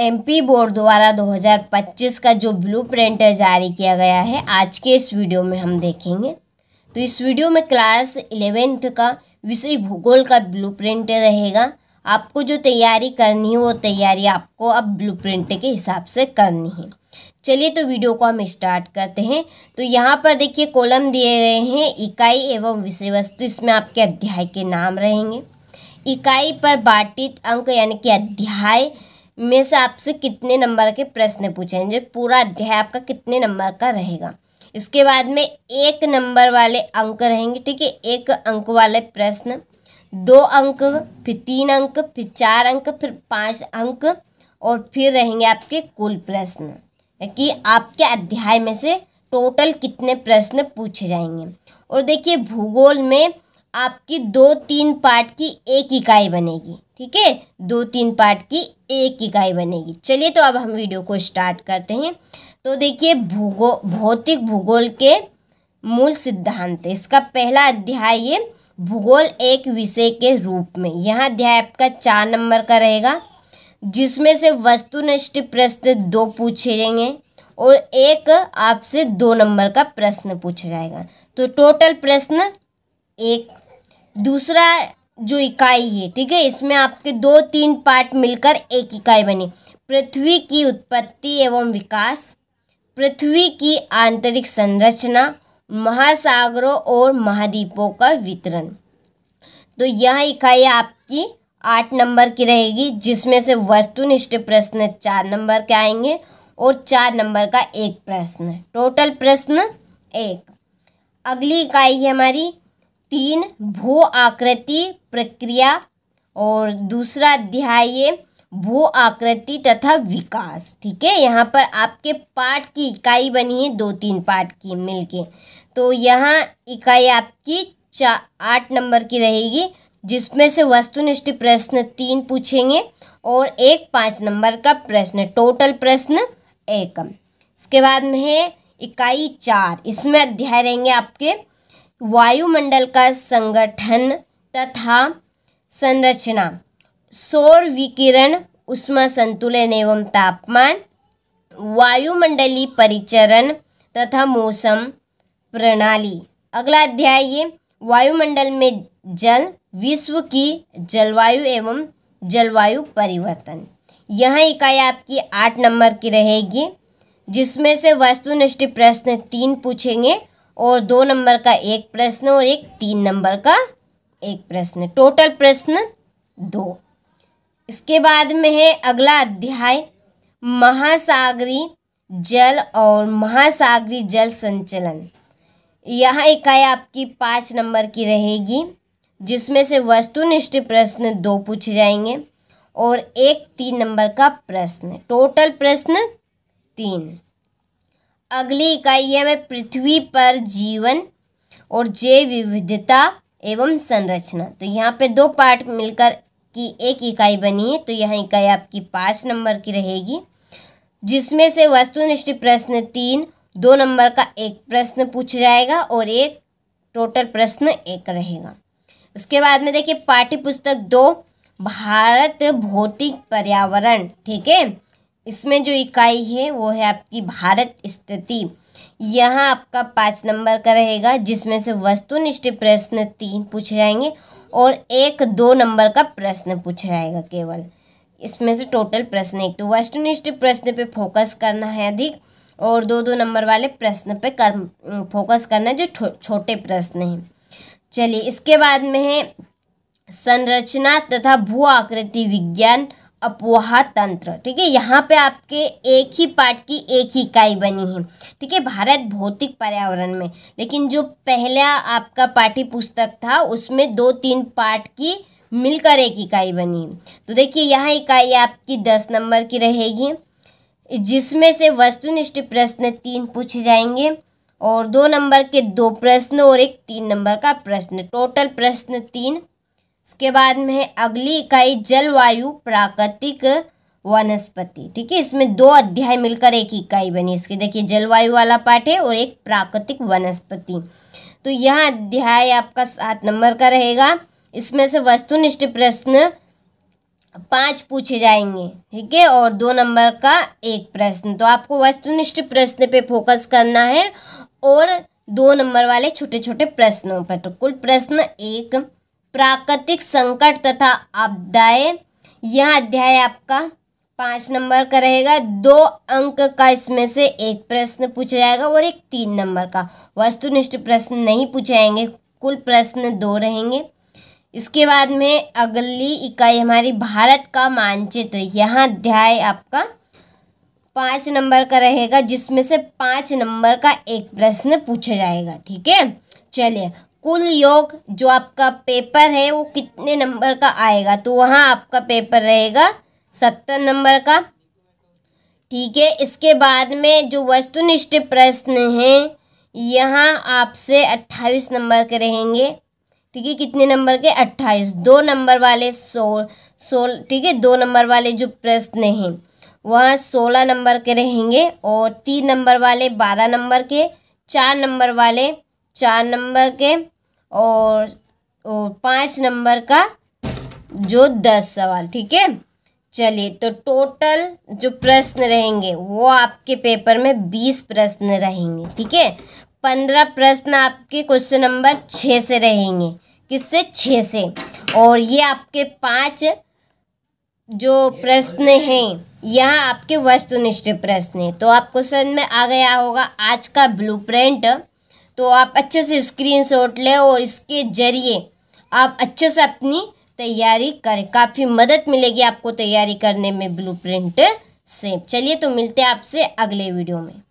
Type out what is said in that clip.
MP board द्वारा 2025 का जो ब्लूप्रिंट जारी किया गया है आज के इस वीडियो में हम देखेंगे तो इस वीडियो में क्लास इलेवेंथ का विषय भूगोल का ब्लूप्रिंट रहेगा आपको जो तैयारी करनी है वो तैयारी आपको अब ब्लूप्रिंट के हिसाब से करनी है चलिए तो वीडियो को हम स्टार्ट करते हैं तो यहाँ पर देखिए कॉलम दिए गए हैं इकाई एवं विषय वस्तु इसमें आपके अध्याय के नाम रहेंगे इकाई पर बाटित अंक यानी कि अध्याय में से आपसे कितने नंबर के प्रश्न पूछे जो पूरा अध्याय आपका कितने नंबर का रहेगा इसके बाद में एक नंबर वाले अंक रहेंगे ठीक है एक अंक वाले प्रश्न दो अंक फिर तीन अंक फिर चार अंक फिर पांच अंक और फिर रहेंगे आपके कुल प्रश्न कि आपके अध्याय में से टोटल कितने प्रश्न पूछे जाएंगे और देखिए भूगोल में आपकी दो तीन पार्ट की एक इकाई बनेगी ठीक है दो तीन पार्ट की एक इकाई बनेगी चलिए तो अब हम वीडियो को स्टार्ट करते हैं तो देखिए भूगो भौतिक भूगोल के मूल सिद्धांत इसका पहला अध्याय ये भूगोल एक विषय के रूप में यह अध्याय आपका चार नंबर का रहेगा जिसमें से वस्तुनिष्ठ प्रश्न दो पूछे जाएंगे और एक आपसे दो नंबर का प्रश्न पूछा जाएगा तो टोटल प्रश्न एक दूसरा जो इकाई है ठीक है इसमें आपके दो तीन पार्ट मिलकर एक इकाई बनी पृथ्वी की उत्पत्ति एवं विकास पृथ्वी की आंतरिक संरचना महासागरों और महाद्वीपों का वितरण तो यह इकाई आपकी आठ नंबर की रहेगी जिसमें से वस्तुनिष्ठ प्रश्न चार नंबर के आएंगे और चार नंबर का एक प्रश्न टोटल प्रश्न एक अगली इकाई है हमारी तीन भू आकृति प्रक्रिया और दूसरा अध्याय ये भू आकृति तथा विकास ठीक है यहाँ पर आपके पाठ की इकाई बनी है दो तीन पाठ की मिलके तो यहाँ इकाई आपकी चा आठ नंबर की रहेगी जिसमें से वस्तुनिष्ठ प्रश्न तीन पूछेंगे और एक पाँच नंबर का प्रश्न टोटल प्रश्न एकम इसके बाद में है इकाई चार इसमें अध्याय रहेंगे आपके वायुमंडल का संगठन तथा संरचना सौर विकिरण उष्मा संतुलन एवं तापमान वायुमंडलीय परिचरण तथा मौसम प्रणाली अगला अध्याय ये वायुमंडल में जल विश्व की जलवायु एवं जलवायु परिवर्तन यह इकाई आपकी आठ नंबर की रहेगी जिसमें से वस्तुनिष्ठ प्रश्न तीन पूछेंगे और दो नंबर का एक प्रश्न और एक तीन नंबर का एक प्रश्न टोटल प्रश्न दो इसके बाद में है अगला अध्याय महासागरी जल और महासागरी जल संचलन यह इकाई आपकी पाँच नंबर की रहेगी जिसमें से वस्तुनिष्ठ प्रश्न दो पूछे जाएंगे और एक तीन नंबर का प्रश्न टोटल प्रश्न तीन अगली इकाई है हमें पृथ्वी पर जीवन और जैव विविधता एवं संरचना तो यहाँ पे दो पार्ट मिलकर की एक इकाई बनी है तो यहाँ इकाई आपकी पाँच नंबर की रहेगी जिसमें से वस्तुनिष्ठ प्रश्न तीन दो नंबर का एक प्रश्न पूछ जाएगा और एक टोटल प्रश्न एक रहेगा उसके बाद में देखिए पाठ्य पुस्तक दो भारत भौतिक पर्यावरण ठीक है इसमें जो इकाई है वो है आपकी भारत स्थिति यहाँ आपका पाँच नंबर का रहेगा जिसमें से वस्तुनिष्ठ प्रश्न तीन पूछे जाएंगे और एक दो नंबर का प्रश्न पूछा जाएगा केवल इसमें से टोटल प्रश्न एक तो वस्तुनिष्ठ प्रश्न पे फोकस करना है अधिक और दो दो नंबर वाले प्रश्न पे कर फोकस करना है जो छो, छोटे प्रश्न हैं चलिए इसके बाद में है संरचना तथा भू आकृति विज्ञान अपवाह तंत्र ठीक है यहाँ पे आपके एक ही पार्ट की एक ही इकाई बनी है ठीक है भारत भौतिक पर्यावरण में लेकिन जो पहला आपका पाठ्य पुस्तक था उसमें दो तीन पार्ट की मिलकर एक इकाई बनी तो देखिए यहाँ इकाई आपकी दस नंबर की रहेगी जिसमें से वस्तुनिष्ठ प्रश्न तीन पूछे जाएंगे और दो नंबर के दो प्रश्न और एक तीन नंबर का प्रश्न टोटल प्रश्न तीन इसके बाद में अगली इकाई जलवायु प्राकृतिक वनस्पति ठीक है इसमें दो अध्याय मिलकर एक इकाई बनी इसके देखिए जलवायु वाला पार्ट है और एक प्राकृतिक वनस्पति तो यह अध्याय आपका सात नंबर का रहेगा इसमें से वस्तुनिष्ठ प्रश्न पांच पूछे जाएंगे ठीक है और दो नंबर का एक प्रश्न तो आपको वस्तुनिष्ठ प्रश्न पे फोकस करना है और दो नंबर वाले छोटे छोटे प्रश्नों पर तो कुल प्रश्न एक प्राकृतिक संकट तथा आपदाएं यह अध्याय आपका पाँच नंबर का रहेगा दो अंक का इसमें से एक प्रश्न पूछा जाएगा और एक तीन नंबर का वस्तुनिष्ठ प्रश्न नहीं पूछाएंगे कुल प्रश्न दो रहेंगे इसके बाद में अगली इकाई हमारी भारत का मानचित्र यह अध्याय आपका पाँच नंबर का रहेगा जिसमें से पाँच नंबर का एक प्रश्न पूछा जाएगा ठीक है चलिए कुल योग जो आपका पेपर है वो कितने नंबर का आएगा तो वहाँ आपका पेपर रहेगा सत्तर नंबर का ठीक है इसके बाद में जो वस्तुनिष्ठ प्रश्न हैं यहाँ आपसे अट्ठाईस नंबर के रहेंगे ठीक है कितने नंबर के अट्ठाईस दो नंबर वाले सो सोल ठीक है दो नंबर वाले जो प्रश्न हैं वहाँ सोलह नंबर के रहेंगे और तीन नंबर वाले बारह नंबर के चार नंबर वाले चार नंबर के और, और पाँच नंबर का जो दस सवाल ठीक है चलिए तो टोटल जो प्रश्न रहेंगे वो आपके पेपर में बीस प्रश्न रहेंगे ठीक है पंद्रह प्रश्न आपके क्वेश्चन नंबर छः से रहेंगे किससे छः से और ये आपके पांच जो प्रश्न हैं यह आपके वस्तुनिष्ठ प्रश्न हैं तो आपको समझ में आ गया होगा आज का ब्लूप्रिंट तो आप अच्छे से स्क्रीनशॉट लें और इसके ज़रिए आप अच्छे से अपनी तैयारी करें काफ़ी मदद मिलेगी आपको तैयारी करने में ब्लूप्रिंट से चलिए तो मिलते हैं आपसे अगले वीडियो में